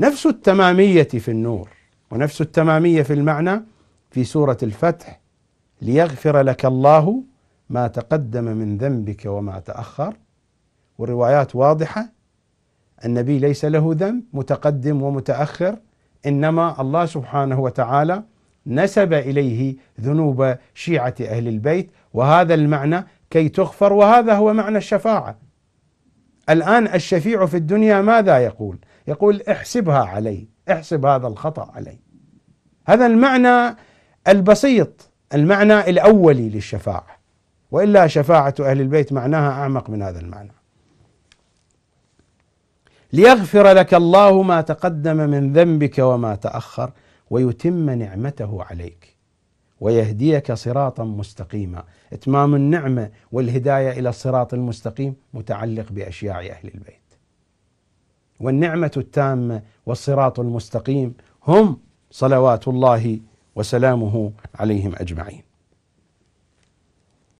نفس التمامية في النور ونفس التمامية في المعنى في سورة الفتح ليغفر لك الله ما تقدم من ذنبك وما تأخر والروايات واضحة النبي ليس له ذنب متقدم ومتأخر إنما الله سبحانه وتعالى نسب إليه ذنوب شيعة أهل البيت وهذا المعنى كي تغفر وهذا هو معنى الشفاعة الآن الشفيع في الدنيا ماذا يقول يقول احسبها علي احسب هذا الخطأ علي هذا المعنى البسيط المعنى الأولي للشفاعة وإلا شفاعة أهل البيت معناها أعمق من هذا المعنى ليغفر لك الله ما تقدم من ذنبك وما تأخر ويتم نعمته عليك ويهديك صراطا مستقيما اتمام النعمه والهدايه الى الصراط المستقيم متعلق باشياع اهل البيت والنعمة التامة والصراط المستقيم هم صلوات الله وسلامه عليهم أجمعين